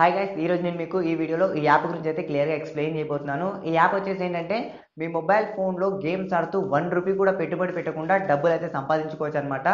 hi guys ఈరోజు నేను మీకు ఈ వీడియోలో ఈ యాప్ గురించి అయితే క్లియర్గా ఎక్స్ప్లెయిన్ చేయబోతున్నాను ఈ యాప్ వచ్చేసి ఏంటంటే మీ మొబైల్ ఫోన్లో గేమ్స్ ఆడుతూ వన్ రూపీ కూడా పెట్టుబడి పెట్టకుండా డబ్బులు అయితే సంపాదించుకోవచ్చు అనమాట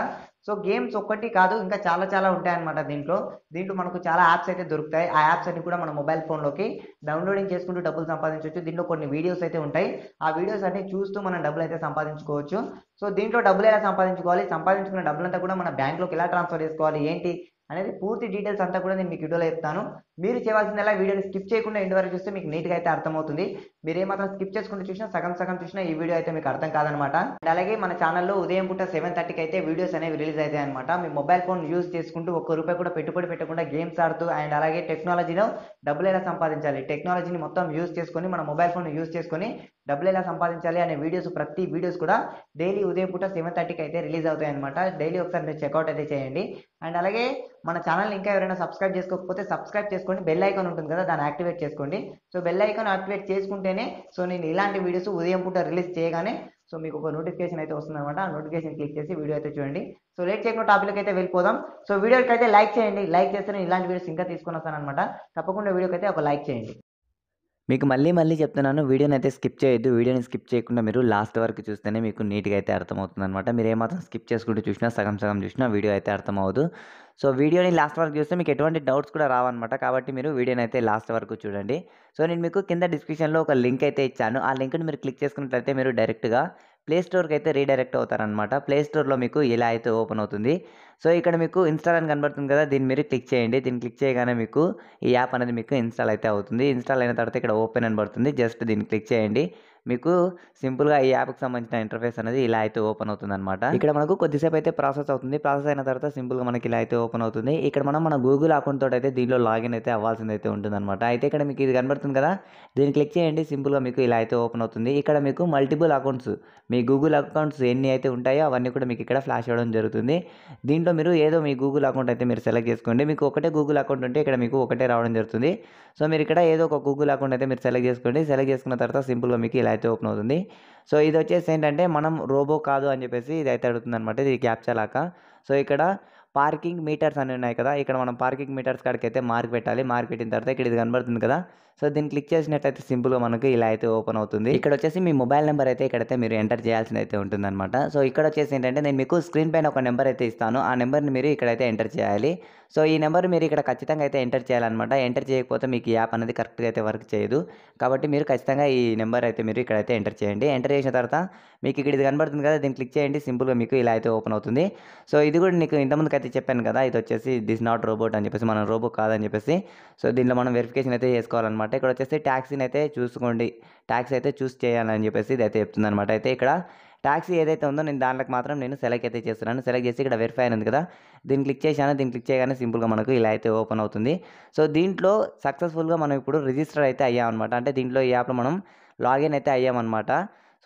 సో గేమ్స్ ఒక్కటి కాదు ఇంకా చాలా చాలా ఉంటాయన్నమాట దీంట్లో దీంట్లో మనకు చాలా యాప్స్ అయితే దొరుకుతాయి ఆ యాప్స్ అన్ని కూడా మన మొబైల్ ఫోన్లోకి డౌన్లోడింగ్ చేసుకుంటూ డబ్బులు సంపాదించవచ్చు దీంట్లో కొన్ని వీడియోస్ అయితే ఉంటాయి ఆ వీడియోస్ అన్ని చూస్తూ మనం డబ్బులు అయితే సంపాదించుకోవచ్చు సో దీంట్లో డబ్బులు ఎలా సంపాదించుకోవాలి సంపాదించుకున్న డబ్బులంతా కూడా మన బ్యాంక్లోకి ఎలా ట్రాన్స్ఫర్ చేసుకోవాలి ఏంటి అనేది పూర్తి డీటెయిల్స్ అంతా కూడా నేను మీకు వీడియోలో చెప్తాను మీరు చేయాల్సిందల్లా వీడియోని స్కిప్ చేయకుండా ఇంటి వరకు చూస్తే మీకు నీట్గా అయితే అర్థమవుతుంది మీరు ఏమాత్రం స్కిప్ చేసుకుంటూ చూసినా సగం సగం చూసినా ఈ వీడియో అయితే మీకు అర్థం కాదనమాట అండ్ అలాగే మన ఛానల్లో ఉదయం పూట సెవెన్ థర్టీకి అయితే వీడియోస్ అనేవి రిలీజ్ అవుతాయి అనమాట మీ మొబైల్ ఫోన్ యూజ్ చేసుకుంటూ ఒక్క రూపాయి కూడా పెట్టుబడి పెట్టకుండా గేమ్స్ ఆడుతూ అండ్ అలాగే టెక్నాలజీలో డబ్బులు ఎలా సంపాదించాలి టెక్నాలజీని మొత్తం యూజ్ చేసుకొని మన మొబైల్ ఫోన్ యూజ్ చేసుకొని డబ్బులు ఎలా సంపాదించాలి అనే వీడియోస్ ప్రతి వీడియోస్ కూడా డైలీ ఉదయం పూట సెవెన్ థర్టీకి అయితే రిలీజ్ అవుతాయి అనమాట డైలీ ఒకసారి మీరు చెక్అవుట్ అయితే చేయండి అండ్ అలాగే మన ఛానల్ ఇంకా ఎవరైనా సబ్స్క్రైబ్ చేసుకోకపోతే సబ్స్క్రైబ్ చేసుకోండి బెల్ ఐకాన్ ఉంటుంది కదా దాన్ని యాక్టివేట్ చేసుకోండి సో బెల్ ఐకాన్ యాక్టివేట్ చేసుకుంటేనే సో నేను ఇలాంటి వీడియోస్ ఉదయం పూట రిలీజ్ చేయగానే సో మీకు ఒక నోటిఫికేషన్ అయితే వస్తుందన్నమాట ఆ నోటిఫికేషన్ క్లిక్ చేసి వీడియో అయితే చూడండి సో లేట్ చేయకుండా టాపిక్ అయితే వెళ్ళిపోదాం సో వీడియోకి అయితే లైక్ చేయండి లైక్ చేస్తే ఇలాంటి వీడియోస్ ఇంకా తీసుకొని వస్తాను అనమాట తప్పకుండా వీడియోకి అయితే ఒక లైక్ చేయండి మీకు మళ్ళీ మళ్ళీ చెప్తున్నాను వీడియోని అయితే స్కిప్ చేయొద్దు వీడియోని స్కిప్ చేయకుండా మీరు లాస్ట్ వరకు చూస్తేనే మీకు నీట్గా అయితే అర్థమవుతుంది అనమాట మీరు ఏమాత్రం స్కిప్ చేసుకుంటూ చూసినా సగం సగం చూసినా వీడియో అయితే అర్థమవుదు సో వీడియోని లాస్ట్ వరకు చూస్తే మీకు ఎటువంటి డౌట్స్ కూడా రావన్నమాట కాబట్టి మీరు వీడియోని అయితే లాస్ట్ వరకు చూడండి సో నేను మీకు కింద డిస్క్రిప్షన్లో ఒక లింక్ అయితే ఇచ్చాను ఆ లింక్ని మీరు క్లిక్ చేసుకున్నట్లయితే మీరు డైరెక్ట్గా ప్లేస్టోర్కి అయితే రీడైరెక్ట్ అవుతారనమాట ప్లేస్టోర్లో మీకు ఇలా అయితే ఓపెన్ అవుతుంది సో ఇక్కడ మీకు ఇన్స్టాల్ అని కనబడుతుంది కదా దీన్ని మీరు క్లిక్ చేయండి దీన్ని క్లిక్ చేయగానే మీకు ఈ యాప్ అనేది మీకు ఇన్స్టాల్ అయితే అవుతుంది ఇన్స్టాల్ అయిన తర్వాత ఇక్కడ ఓపెన్ అని పడుతుంది జస్ట్ దీన్ని క్లిక్ చేయండి మీకు సింపుల్గా ఈ యాప్కి సంబంధించిన ఇంటర్ఫేస్ అనేది ఇలా అయితే ఓపెన్ అవుతుంది అనమాట ఇక్కడ మనకు కొద్దిసేపు అయితే ప్రాసెస్ అవుతుంది ప్రాసెస్ అయిన తర్వాత సింపుల్గా మనకి ఇలా అయితే ఓపెన్ అవుతుంది ఇక్కడ మనం మన గూగుల్ అకౌంట్ తోటి అయితే దీనిలో లాగిన్ అయితే అవ్వాల్సింది అయితే ఉంటుంది అనమాట అయితే ఇక్కడ మీకు ఇది కనబడుతుంది కదా దీన్ని క్లిక్ చేయండి సింపుల్గా మీకు ఇలా అయితే ఓపెన్ అవుతుంది ఇక్కడ మీకు మల్టిపుల్ అకౌంట్స్ మీ గూగుల్ అకౌంట్స్ ఎన్ని అయితే ఉంటాయో అవన్నీ కూడా మీకు ఇక్కడ ఫ్లాష్ అవ్వడం జరుగుతుంది దీంట్లో మీరు ఏదో మీ గూగుల్ అకౌంట్ అయితే మీరు సెలెక్ట్ చేసుకోండి మీకు ఒకటే గూగుల్ అకౌంట్ ఉంటే ఇక్కడ మీకు ఒకటే రావడం జరుగుతుంది సో మీరు ఇక్కడ ఏదో ఒక గూగుల్ అకౌంట్ అయితే మీరు సెలెక్ట్ చేసుకోండి సెలెక్ట్ చేసుకున్న తర్వాత సింపుల్గా మీకు ఇలా అయితే ఓపెన్ అవుతుంది సో ఇది వచ్చేసి ఏంటంటే మనం రోబో కాదు అని చెప్పేసి ఇది అయితే అడుగుతుంది అనమాట ఇది క్యాప్చర్ లాగా సో ఇక్కడ పార్కింగ్ మీటర్స్ అని ఉన్నాయి కదా ఇక్కడ మనం పార్కింగ్ మీటర్స్ కాడికి అయితే మార్క్ పెట్టాలి మార్క్ పెట్టిన తర్వాత ఇక్కడ ఇది కనబడుతుంది కదా సో దీన్ని క్లిక్ చేసినట్టయితే సింపుల్గా మనకు ఇలా అయితే ఓపెన్ అవుతుంది ఇక్కడ వచ్చేసి మీ మొబైల్ నెంబర్ అయితే ఇక్కడైతే మీరు ఎంటర్ చేయాల్సింది అయితే ఉంటుందన్నమాట సో ఇక్కడ వచ్చేసి ఏంటంటే నేను మీకు స్క్రీన్ పైన ఒక నెంబర్ అయితే ఇస్తాను ఆ నెంబర్ని మీరు ఇక్కడైతే ఎంటర్ చేయాలి సో ఈ నెంబర్ మీరు ఇక్కడ ఖచ్చితంగా అయితే ఎంటర్ చేయాలన్నమాట ఎంటర్ చేయకపోతే మీకు యాప్ అనేది కరెక్ట్గా అయితే వర్క్ చేయదు కాబట్టి మీరు ఖచ్చితంగా ఈ నెంబర్ అయితే మీరు ఇక్కడైతే ఎంటర్ చేయండి ఎంటర్ చేసిన తర్వాత మీకు ఇక్కడ ఇది కనబడుతుంది కదా దీన్ని క్లిక్ చేయండి సింపుల్గా మీకు ఇలా అయితే ఓపెన్ అవుతుంది సో ఇది కూడా నీకు ఇంతకుముందుకు అయితే చెప్పాను కదా ఇది వచ్చేసి దిస్ నాట్ రోబోట్ అని చెప్పేసి మనం రోబో కాదని చెప్పేసి సో దీనిలో మనం వెరిఫికేషన్ అయితే చేసుకోవాలన్నమాట అనమాట ఇక్కడ వచ్చేసి ట్యాక్సీని అయితే చూసుకోండి ట్యాక్సీ అయితే చూస్ చేయాలని చెప్పేసి ఇది అయితే చెప్తుంది అనమాట అయితే ఇక్కడ ట్యాక్సీ ఏదైతే ఉందో నేను దానిలోకి మాత్రం నేను సెలెక్ట్ అయితే చేస్తున్నాను సెలెక్ట్ చేసి ఇక్కడ వెరిఫై అయింది కదా దీన్ని క్లిక్ చేశాను దీన్ని క్లిక్ చేయగానే సింపుల్గా మనకు ఇలా అయితే ఓపెన్ అవుతుంది సో దీంట్లో సక్సెస్ఫుల్గా మనం ఇప్పుడు రిజిస్టర్ అయితే అయ్యామన్నమాట అంటే దీంట్లో ఈ యాప్లో మనం లాగిన్ అయితే అయ్యామన్నమాట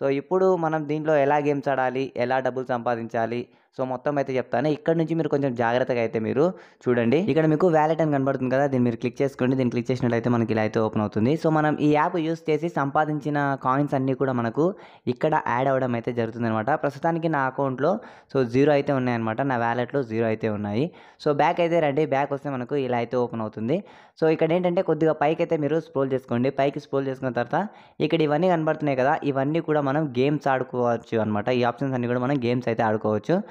సో ఇప్పుడు మనం దీంట్లో ఎలా గేమ్స్ ఆడాలి ఎలా డబ్బులు సంపాదించాలి సో మొత్తం అయితే చెప్తాను ఇక్కడ నుంచి మీరు కొంచెం జాగ్రత్తగా అయితే మీరు చూడండి ఇక్కడ మీకు వ్యాలెట్ అని కనబడుతుంది కదా దీన్ని మీరు క్లిక్ చేసుకోండి దీన్ని క్లిక్ చేసినట్లయితే మనకి ఇలా అయితే ఓపెన్ అవుతుంది సో మనం ఈ యాప్ యూస్ చేసి సంపాదించిన కాయిన్స్ అన్నీ కూడా మనకు ఇక్కడ యాడ్ అవ్వడం అయితే జరుగుతుంది అనమాట ప్రస్తుతానికి నా అకౌంట్లో సో జీరో అయితే ఉన్నాయన్నమాట నా వ్యాలెట్లో జీరో అయితే ఉన్నాయి సో బ్యాక్ అయితే రండి బ్యాక్ వస్తే మనకు ఇలా అయితే ఓపెన్ అవుతుంది సో ఇక్కడ ఏంటంటే కొద్దిగా పైకి అయితే మీరు స్ప్రోల్ చేసుకోండి పైకి స్ప్రోల్ చేసుకున్న తర్వాత ఇక్కడ ఇవన్నీ కనబడుతున్నాయి కదా ఇవన్నీ కూడా మనం గేమ్స్ ఆడుకోవచ్చు అనమాట ఈ ఆప్షన్స్ అన్నీ కూడా మనం గేమ్స్ అయితే ఆడుకోవచ్చు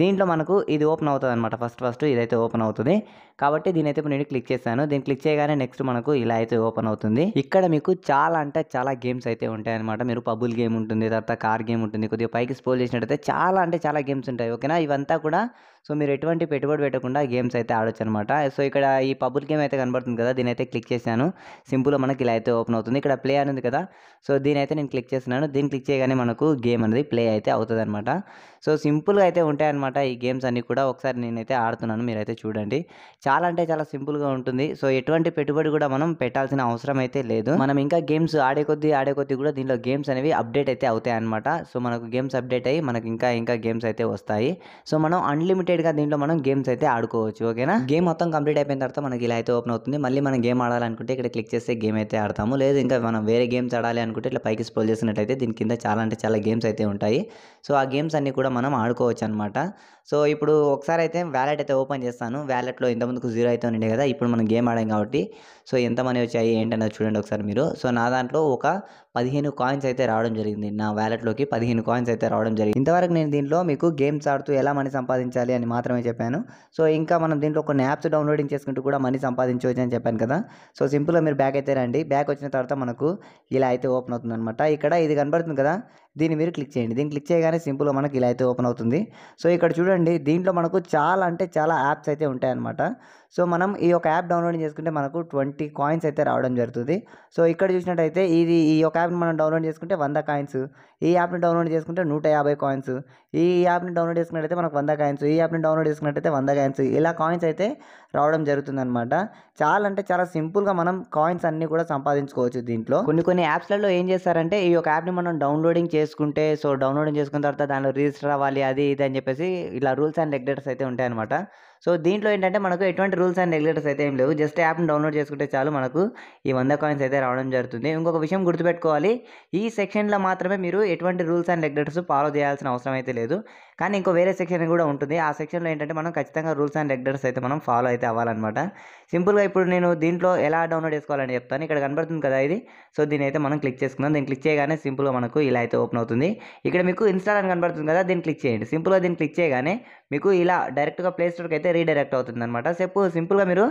దీంట్లో మనకు ఇది ఓపెన్ అవుతుంది అనమాట ఫస్ట్ ఫస్ట్ ఇదైతే ఓపెన్ అవుతుంది కాబట్టి దీని అయితే నేను క్లిక్ చేశాను దీన్ని క్లిక్ చేయగానే నెక్స్ట్ మనకు ఇలా అయితే ఓపెన్ అవుతుంది ఇక్కడ మీకు చాలా అంటే చాలా గేమ్స్ అయితే ఉంటాయన్నమాట మీరు పబుల్ గేమ్ ఉంటుంది తర్వాత కార్ గేమ్ ఉంటుంది కొద్దిగా పైకి స్పోల్ చేసినట్టయితే చాలా అంటే చాలా గేమ్స్ ఉంటాయి ఓకేనా ఇవంతా కూడా సో మీరు ఎటువంటి పెట్టుబడి పెట్టకుండా గేమ్స్ అయితే ఆడొచ్చు అనమాట సో ఇక్కడ ఈ పబుల్ గేమ్ అయితే కనబడుతుంది కదా దీని అయితే క్లిక్ చేశాను సింపుల్గా మనకి ఇలా అయితే ఓపెన్ అవుతుంది ఇక్కడ ప్లే అని ఉంది కదా సో దీని అయితే నేను క్లిక్ చేస్తున్నాను దీన్ని క్లిక్ చేయగానే మనకు గేమ్ అనేది ప్లే అయితే అవుతుంది అనమాట సో సింపుల్గా అయితే ఉంటాయన్నమాట అనమాట ఈ గేమ్స్ అన్నీ కూడా ఒకసారి నేనైతే ఆడుతున్నాను మీరైతే చూడండి చాలా అంటే చాలా సింపుల్గా ఉంటుంది సో ఎటువంటి పెట్టుబడి కూడా మనం పెట్టాల్సిన అవసరం అయితే లేదు మనం ఇంకా గేమ్స్ ఆడే కొద్దీ ఆడే కొద్దీ కూడా దీనిలో గేమ్స్ అనేవి అప్డేట్ అయితే అవుతాయి అనమాట సో మనకు గేమ్స్ అప్డేట్ అయ్యి మనకు ఇంకా ఇంకా గేమ్స్ అయితే వస్తాయి సో మనం అన్లిమిటెడ్గా దీంట్లో మనం గేమ్స్ అయితే ఆడుకోవచ్చు ఓకేనా గేమ్ మొత్తం కంప్లీట్ అయిపోయిన తర్వాత మనకి ఇలా అయితే ఓపెన్ అవుతుంది మళ్ళీ మనం గేమ్ ఆడాలనుకుంటే ఇక్కడ క్లిక్ చేస్తే గేమ్ అయితే ఆడతాము లేదు ఇంకా మనం వేరే గేమ్స్ ఆడాలి అనుకుంటే ఇట్లా పైకి స్క్రోల్ చేసినట్టయితే దీని కింద చాలా అంటే చాలా గేమ్స్ అయితే ఉంటాయి సో ఆ గేమ్స్ అన్నీ కూడా మనం ఆడుకోవచ్చు అనమాట సో ఇప్పుడు ఒకసారి అయితే వ్యాలెట్ అయితే ఓపెన్ చేస్తాను వ్యాలెట్లో ఇంతమందికి జీరో అయితే ఉండే కదా ఇప్పుడు మనం గేమ్ ఆడాం కాబట్టి సో ఎంత మనీ వచ్చాయి ఏంటనేది చూడండి ఒకసారి మీరు సో నా దాంట్లో ఒక పదిహేను కాయిన్స్ అయితే రావడం జరిగింది నా వ్యాలెట్లోకి పదిహేను కాయిన్స్ అయితే రావడం జరిగింది ఇంతవరకు నేను దీంట్లో మీకు గేమ్స్ ఆడుతూ ఎలా మనీ సంపాదించాలి అని మాత్రమే చెప్పాను సో ఇంకా మనం దీంట్లో కొన్ని యాప్స్ డౌన్లోడింగ్ చేసుకుంటూ కూడా మనీ సంపాదించవచ్చు అని చెప్పాను కదా సో సింపుల్గా మీరు బ్యాక్ అయితే రండి బ్యాక్ వచ్చిన తర్వాత మనకు ఇలా అయితే ఓపెన్ అవుతుంది అనమాట ఇక్కడ ఇది కనబడుతుంది కదా దీన్ని మీరు క్లిక్ చేయండి దీన్ని క్లిక్ చేయగానే సింపుల్గా మనకి ఇలా అయితే ఓపెన్ అవుతుంది సో ఇక్కడ చూడండి దీంట్లో మనకు చాలా అంటే చాలా యాప్స్ అయితే ఉంటాయన్నమాట సో మనం ఈ యొక్క యాప్ డౌన్లోడ్ చేసుకుంటే మనకు ట్వంటీ కాయిన్స్ అయితే రావడం జరుగుతుంది సో ఇక్కడ చూసినట్టయితే ఇది ఈ యొక్క యాప్ని మనం డౌన్లోడ్ చేసుకుంటే వంద కాయిన్స్ ఈ యాప్ని డౌన్లోడ్ చేసుకుంటే నూట యాభై కాయిన్స్ ఈ యాప్ని డౌన్లోడ్ చేసుకున్నట్టయితే మనకు వంద కాయిన్స్ ఈ యాప్ని డౌన్లోడ్ చేసుకున్నట్టయితే వంద కాయిన్స్ ఇలా కాయిన్స్ అయితే రావడం జరుగుతుందనమాట చాలా అంటే చాలా సింపుల్గా మనం కాయిన్స్ అన్నీ కూడా సంపాదించుకోవచ్చు దీంట్లో కొన్ని కొన్ని యాప్స్లలో ఏం చేస్తారంటే ఈ యొక్క యాప్ని మనం డౌన్లోడింగ్ చేసుకుంటే సో డౌన్లోడింగ్ చేసుకున్న తర్వాత దానిలో రిజిస్టర్ అవ్వాలి అది ఇది అని చెప్పేసి ఇలా రూల్స్ అండ్ రెగ్యులేటర్స్ అయితే ఉంటాయన్నమాట సో దీంట్లో ఏంటంటే మనకు ఎటువంటి రూల్స్ అండ్ రెగ్యులేటర్స్ అయితే ఏం లేవు జస్ట్ యాప్ని డౌన్లోడ్ చేసుకుంటే చాలు మనకు ఈ వంద కాయిన్స్ అయితే రావడం జరుగుతుంది ఇంకొక విషయం గుర్తుపెట్టుకోవాలి ఈ సెక్షన్లో మాత్రమే మీరు ఎటువంటి రూల్స్ అండ్ రెగ్యులేటర్స్ ఫాలో చేయాల్సిన అవసరం అయితే లేదు కానీ ఇంకో వేరే సెక్షన్ కూడా ఉంటుంది ఆ సెక్షన్లో ఏంటంటే మనం ఖచ్చితంగా రూల్స్ అండ్ రెగ్యులేటర్స్ అయితే మనం ఫాలో అయితే అవ్వాలన్నమాట సింపుల్గా ఇప్పుడు నేను దీంట్లో ఎలా డౌన్లోడ్ చేసుకోవాలని చెప్తాను ఇక్కడ కనబడుతుంది కదా ఇది సో దీని అయితే మనం క్లిక్ చేసుకుందాం దీన్ని క్లిక్ చేయగానే సింపుల్గా మనకు ఇలా అయితే ఓపెన్ అవుతుంది ఇక్కడ మీకు ఇన్స్టాల్ అని కనబడుతుంది కదా దీన్ని క్లిక్ చేయండి సింపుల్గా దీన్ని క్లిక్ చేయగానే మీకు ఇలా డైరెక్ట్గా ప్లే స్టోర్కి అయితే అయితే రీడైరెక్ట్ అవుతుంది అనమాట సెప్ సింపుల్గా మీరు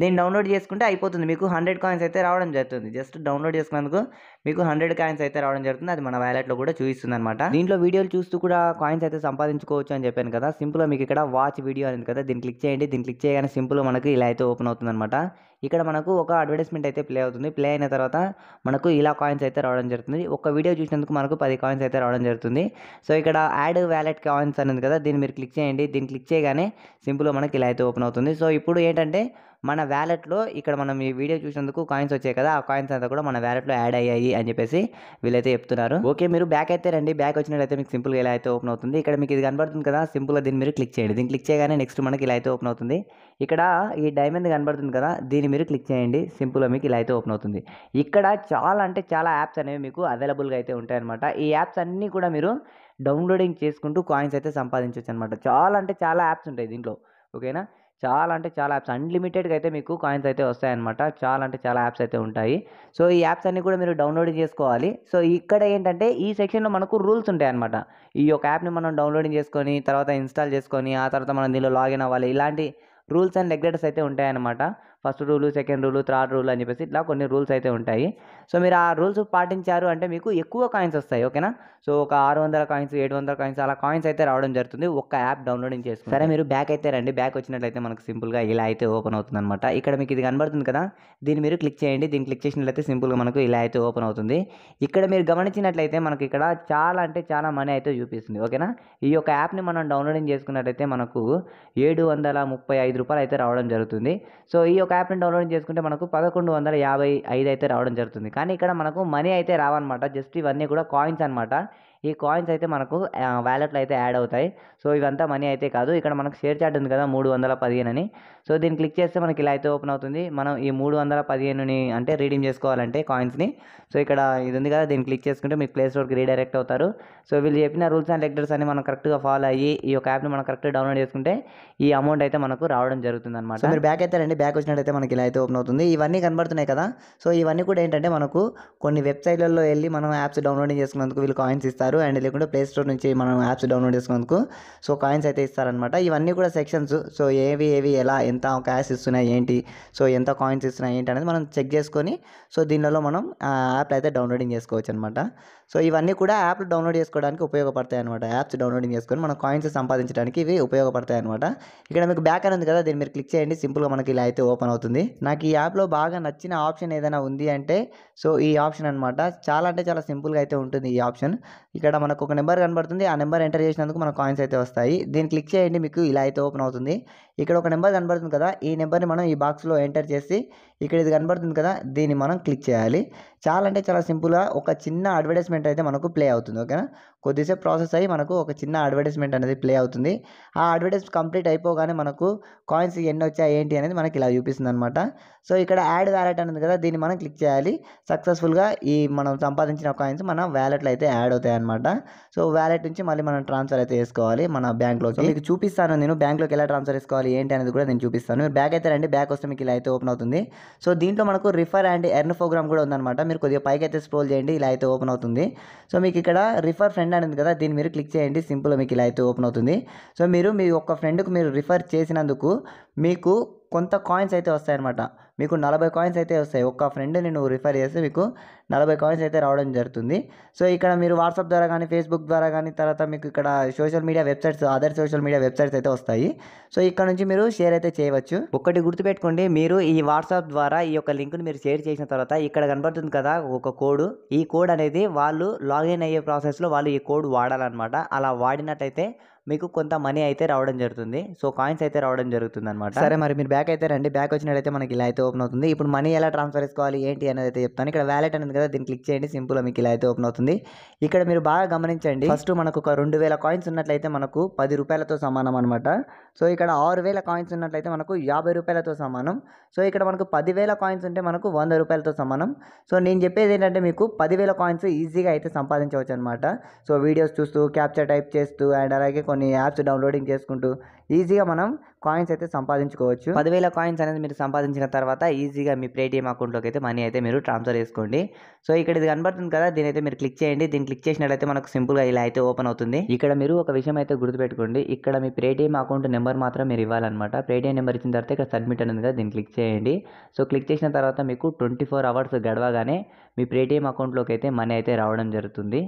దీన్ని డౌన్లోడ్ చేసుకుంటే అయిపోతుంది మీకు హండ్రెడ్ కాయిన్స్ అయితే రావడం జరుగుతుంది జస్ట్ డౌన్లోడ్ చేసుకున్నందుకు మీకు హండ్రెడ్ కాయిన్స్ అయితే రావడం జరుగుతుంది అది మన వ్యాలెట్లో కూడా చూపిస్తుంది అనమాట దీంట్లో వీడియోలు చూస్తూ కూడా కాయిన్స్ అయితే సంపాదించుకోవచ్చు అని చెప్పాను కదా సింపుల్గా మీకు ఇక్కడ వాచ్ వీడియో అనేది కదా దీన్ని క్లిక్ చేయండి దీన్ని క్లిక్ చేయగానే సింపుల్గా మనకి ఇలా అయితే ఓపెన్ అవుతుంది అనమాట ఇక్కడ మనకు ఒక అడ్వర్టైజ్మెంట్ అయితే ప్లే అవుతుంది ప్లే అయిన తర్వాత మనకు ఇలా కాయిన్స్ అయితే రావడం జరుగుతుంది ఒక వీడియో చూసినందుకు మనకు పది కాయిన్స్ అయితే రావడం జరుగుతుంది సో ఇక్కడ యాడ్ వ్యాలెట్ కాయిన్స్ అనేది కదా దీన్ని మీరు క్లిక్ చేయండి దీన్ని క్లిక్ చేయగానే సింపుల్గా మనకి ఇలా అయితే ఓపెన్ అవుతుంది సో ఇప్పుడు ఏంటంటే మన వ్యాలెట్లో ఇక్కడ మనం ఈ వీడియో చూసినందుకు కాయిన్స్ వచ్చాయి కదా ఆ కాయిన్స్ అంతా కూడా మన వ్యాలెట్లో యాడ్ అయ్యాయి అని చెప్పేసి వీళ్ళైతే చెప్తున్నారు ఓకే మీరు బ్యాక్ అయితే రండి బ్యాక్ వచ్చినట్లయితే మీకు సింపుల్గా ఇలా అయితే ఓపెన్ అవుతుంది ఇక్కడ మీకు ఇది కనబడుతుంది కదా సింపుల్గా దీన్ని మీరు క్లిక్ చేయండి దీన్ని క్లిక్ చేయగానే నెక్స్ట్ మనకి ఇలా అయితే ఓపెన్ అవుతుంది ఇక్కడ ఈ డైమండ్ కనబడుతుంది కదా దీన్ని మీరు క్లిక్ చేయండి సింపుల్గా మీకు ఇలా అయితే ఓపెన్ అవుతుంది ఇక్కడ చాలా అంటే చాలా యాప్స్ అనేవి మీకు అవైలబుల్గా అయితే ఉంటాయన్నమాట ఈ యాప్స్ అన్నీ కూడా మీరు డౌన్లోడింగ్ చేసుకుంటూ కాయిన్స్ అయితే సంపాదించవచ్చు అనమాట చాలా అంటే చాలా యాప్స్ ఉంటాయి దీంట్లో ఓకేనా చాలా అంటే చాలా యాప్స్ అన్లిమిటెడ్గా అయితే మీకు కాయిన్స్ అయితే వస్తాయన్నమాట చాలా అంటే చాలా యాప్స్ అయితే ఉంటాయి సో ఈ యాప్స్ అన్ని కూడా మీరు డౌన్లోడ్ చేసుకోవాలి సో ఇక్కడ ఏంటంటే ఈ సెక్షన్లో మనకు రూల్స్ ఉంటాయి అనమాట ఈ యొక్క యాప్ని మనం డౌన్లోడింగ్ చేసుకొని తర్వాత ఇన్స్టాల్ చేసుకొని ఆ తర్వాత మనం దీనిలో లాగిన్ అవ్వాలి ఇలాంటి రూల్స్ అండ్ రెగ్యులేటర్స్ అయితే ఉంటాయన్నమాట first rule second rule third rule అని చెప్పేసి ఇట్లా కొన్ని రూల్స్ అయితే ఉంటాయి సో మీరు ఆ రూల్స్ పాటించారు అంటే మీకు ఎక్కువ కాయిన్స్ వస్తాయి ఓకేనా సో ఒక ఆరు వందల కాయిన్స్ ఏడు వందల కాయిన్స్ అలా కాయిన్స్ అయితే రావడం జరుగుతుంది ఒక యాప్ డౌన్లోడింగ్ చేసుకుని సరే మీరు బ్యాక్ అయితే రండి బ్యాక్ వచ్చినట్లయితే మనకు సింపుల్గా ఇలా అయితే ఓపెన్ అవుతుంది అనమాట ఇక్కడ మీకు ఇది కనబడుతుంది కదా దీన్ని మీరు క్లిక్ చేయండి దీన్ని క్లిక్ చేసినట్లయితే సింపుల్గా మనకు ఇలా అయితే ఓపెన్ అవుతుంది ఇక్కడ మీరు గమనించినట్లయితే మనకి ఇక్కడ చాలా అంటే చాలా మనీ అయితే చూపిస్తుంది ఓకేనా ఈ యొక్క యాప్ని మనం డౌన్లోడింగ్ చేసుకున్నట్లయితే మనకు ఏడు వందల ముప్పై ఐదు రూపాయలు అయితే రావడం జరుగుతుంది సో ఈ యొక్క యాప్ని డౌన్లోడ్ చేసుకుంటే మనకు పదకొండు వందల యాభై ఐదు అయితే రావడం జరుగుతుంది కానీ ఇక్కడ మనకు మనీ అయితే రావన్నమాట జస్ట్ ఇవన్నీ కూడా కాయిన్స్ అనమాట ఈ కాయిన్స్ అయితే మనకు వ్యాలెట్లో అయితే యాడ్ అవుతాయి సో ఇవంతా మనీ అయితే కాదు ఇక్కడ మనకు షేర్ చాట్ ఉంది కదా మూడు వందల పదిహేను అని సో దీన్ని క్లిక్ చేస్తే మనకి ఇలా అయితే ఓపెన్ అవుతుంది మనం ఈ మూడు వందల పదిహేనుని అంటే రీడీమ్ చేసుకోవాలంటే కాయిన్స్ని సో ఇక్కడ ఇది ఉంది కదా దీన్ని క్లిక్ చేసుకుంటే మీకు ప్లే స్టోర్కి రీడైరెక్ట్ అవుతారు సో వీళ్ళు చెప్పిన రూల్స్ అండ్ లెక్టర్స్ అన్ని మనం కరెక్ట్గా ఫాలో అయ్యి ఈ యొక్క యాప్ని మనం కరెక్ట్గా డౌన్లోడ్ చేసుకుంటే ఈ అమౌంట్ అయితే మనకు రావడం జరుగుతుంది అనమాట మీరు బ్యాక్ అయితే రండి బ్యాక్ వచ్చినట్టు అయితే మనకి ఇలా అయితే ఓపెన్ అవుతుంది ఇవన్నీ కనబడుతున్నాయి కదా సో ఇవన్నీ కూడా ఏంటంటే మనకు కొన్ని వెబ్సైట్లలో వెళ్ళి మనం యాప్స్ డౌన్లోడింగ్ చేసుకునేందుకు వీళ్ళు కాయిన్స్ ఇస్తారు అండ్ లేకుంటే ప్లే స్టోర్ నుంచి మనం యాప్స్ డౌన్లోడ్ చేసుకునేందుకు సో కాయిన్స్ అయితే ఇస్తారనమాట ఇవన్నీ కూడా సెక్షన్స్ సో ఏవి ఏవి ఎలా ఎంత క్యాష్ ఇస్తున్నాయి ఏంటి సో ఎంత కాయిన్స్ ఇస్తున్నాయి ఏంటి అనేది మనం చెక్ చేసుకొని సో దీనిలో మనం యాప్లు అయితే డౌన్లోడింగ్ చేసుకోవచ్చు అనమాట సో ఇవన్నీ కూడా యాప్లు డౌన్లోడ్ చేసుకోవడానికి ఉపయోగపడతాయి అనమాట యాప్స్ డౌన్లోడింగ్ చేసుకొని మనం కాయిన్స్ సంపాదించడానికి ఇవి ఉపయోగపడతాయి అనమాట ఇక్కడ మీకు బ్యాక్ అని ఉంది కదా దీన్ని మీరు క్లిక్ చేయండి సింపుల్గా మనకి ఇలా అయితే ఓపెన్ ఓపెన్ అవుతుంది నాకు ఈ యాప్లో బాగా నచ్చిన ఆప్షన్ ఏదైనా ఉంది అంటే సో ఈ ఆప్షన్ అనమాట చాలా అంటే చాలా సింపుల్గా అయితే ఉంటుంది ఈ ఆప్షన్ ఇక్కడ మనకు ఒక నెంబర్ కనబడుతుంది ఆ నెంబర్ ఎంటర్ చేసినందుకు మన కాయిన్స్ అయితే వస్తాయి దీన్ని క్లిక్ చేయండి మీకు ఇలా అయితే ఓపెన్ అవుతుంది ఇక్కడ ఒక నెంబర్ కనబడుతుంది కదా ఈ నెంబర్ని మనం ఈ బాక్స్లో ఎంటర్ చేసి ఇక్కడ ఇది కనబడుతుంది కదా దీన్ని మనం క్లిక్ చేయాలి చాలా అంటే చాలా సింపుల్గా ఒక చిన్న అడ్వర్టైజ్మెంట్ అయితే మనకు ప్లే అవుతుంది ఓకేనా కొద్దిసేపు ప్రాసెస్ అయ్యి మనకు ఒక చిన్న అడ్వర్టైజ్మెంట్ అనేది ప్లే అవుతుంది ఆ అడ్వర్టైజ్ కంప్లీట్ అయిపోగానే మనకు కాయిన్స్ ఎన్ని వచ్చాయి ఏంటి అనేది మనకి ఇలా చూపిస్తుంది కనిపిస్తుంది అనమాట సో ఇక్కడ యాడ్ వ్యాలెట్ అనేది కదా దీన్ని మనం క్లిక్ చేయాలి సక్సెస్ఫుల్గా ఈ మనం సంపాదించిన కాయిన్స్ మన వ్యాలెట్లో అయితే యాడ్ అవుతాయి అనమాట సో వ్యాలెట్ నుంచి మళ్ళీ మనం ట్రాన్స్ఫర్ అయితే చేసుకోవాలి మన బ్యాంక్లోకి మీకు చూపిస్తాను నేను బ్యాంక్లోకి ఎలా ట్రాన్స్ఫర్ చేసుకోవాలి ఏంటి అనేది కూడా నేను చూపిస్తాను మీరు బ్యాక్ అయితే రండి బ్యాక్ వస్తే మీకు ఇలా అయితే ఓపెన్ అవుతుంది సో దీంట్లో మనకు రిఫర్ అండ్ ఎర్న్ ప్రోగ్రామ్ కూడా ఉందన్నమాట మీరు కొద్దిగా పైకి అయితే స్క్రోల్ చేయండి ఇలా అయితే ఓపెన్ అవుతుంది సో మీకు ఇక్కడ రిఫర్ ఫ్రెండ్ అనేది కదా దీన్ని మీరు క్లిక్ చేయండి సింపుల్ మీకు ఇలా అయితే ఓపెన్ అవుతుంది సో మీరు మీ ఒక్క ఫ్రెండ్కు మీరు రిఫర్ చేసినందుకు మీకు కొంత కాయిన్స్ అయితే వస్తాయన్నమాట మీకు నలభై కాయిన్స్ అయితే వస్తాయి ఒక్క ఫ్రెండ్ని నువ్వు రిఫర్ చేస్తే మీకు నలభై కాయిన్స్ అయితే రావడం జరుగుతుంది సో ఇక్కడ మీరు వాట్సాప్ ద్వారా కానీ ఫేస్బుక్ ద్వారా కానీ తర్వాత మీకు ఇక్కడ social media websites other social media websites అయితే వస్తాయి సో ఇక్కడ నుంచి మీరు షేర్ అయితే చేయవచ్చు ఒకటి గుర్తుపెట్టుకోండి మీరు ఈ వాట్సాప్ ద్వారా ఈ యొక్క లింక్ను మీరు షేర్ చేసిన తర్వాత ఇక్కడ కనబడుతుంది కదా ఒక కోడ్ ఈ కోడ్ అనేది వాళ్ళు లాగిన్ అయ్యే ప్రాసెస్లో వాళ్ళు ఈ కోడ్ వాడాలన్నమాట అలా వాడినట్టయితే మీకు కొంత మనీ అయితే రావడం జరుగుతుంది సో కాయిన్స్ అయితే రావడం జరుగుతుంది అనమాట సరే మరి మీరు బ్యాక్ అయితే రండి బ్యాక్ వచ్చినట్టయితే మనకి ఇలా అయితే ఓపెన్ అవుతుంది ఇప్పుడు మనీ ఎలా ట్రాన్స్ఫర్ చేసుకోవాలి ఏంటి అనేది అయితే చెప్తాను ఇక్కడ వ్యాలెట్ అనేది ఉంటుంది కదా దీన్ని క్లిక్ చేయండి సింపుల్ మీకు ఇలా అయితే ఓపెన్ అవుతుంది ఇక్కడ మీరు బాగా గమనించండి ఫస్ట్ మనకు ఒక రెండు వేల కాయిన్స్ ఉన్నట్లయితే మనకు పది రూపాయలతో సమానం అనమాట సో ఇక్కడ ఆరు వేల కాయిన్స్ ఉన్నట్లయితే మనకు యాభై రూపాయలతో సమానం సో ఇక్కడ మనకు పదివేల కాయిన్స్ ఉంటే మనకు వంద రూపాయలతో సమానం సో నేను చెప్పేది ఏంటంటే మీకు పదివేల కాయిన్స్ ఈజీగా అయితే సంపాదించవచ్చు అనమాట సో వీడియోస్ చూస్తూ క్యాప్చర్ టైప్ చేస్తూ అండ్ అలాగే కొన్ని యాప్స్ డౌన్లోడింగ్ చేసుకుంటూ ఈజీగా మనం కాయిన్స్ అయితే సంపాదించుకోవచ్చు పదివేల కాయిన్స్ అనేది మీరు సంపాదించిన తర్వాత ఈజీగా మీ పేటిఎం అకౌంట్లోకి అయితే మనీ అయితే మీరు ట్రాన్స్ఫర్ చేసుకోండి సో ఇక్కడ ఇది కనబడుతుంది కదా దీని అయితే మీరు క్లిక్ చేయండి దీన్ని క్లిక్ చేసినట్లయితే మనకు సింపుల్గా ఇలా అయితే ఓపెన్ అవుతుంది ఇక్కడ మీరు ఒక విషయం అయితే గుర్తుపెట్టుకోండి ఇక్కడ మీ పేటిఎం అకౌంట్ నెంబర్ మాత్రం మీరు ఇవ్వాలన్నమాట పేటిఎం నెంబర్ ఇచ్చిన తర్వాత ఇక్కడ సబ్మిట్ అనేది కదా దీన్ని క్లిక్ చేయండి సో క్లిక్ చేసిన తర్వాత మీకు ట్వంటీ ఫోర్ అవర్స్ గడవగానే మీ పేటిఎం అకౌంట్లోకి అయితే మనీ అయితే రావడం జరుగుతుంది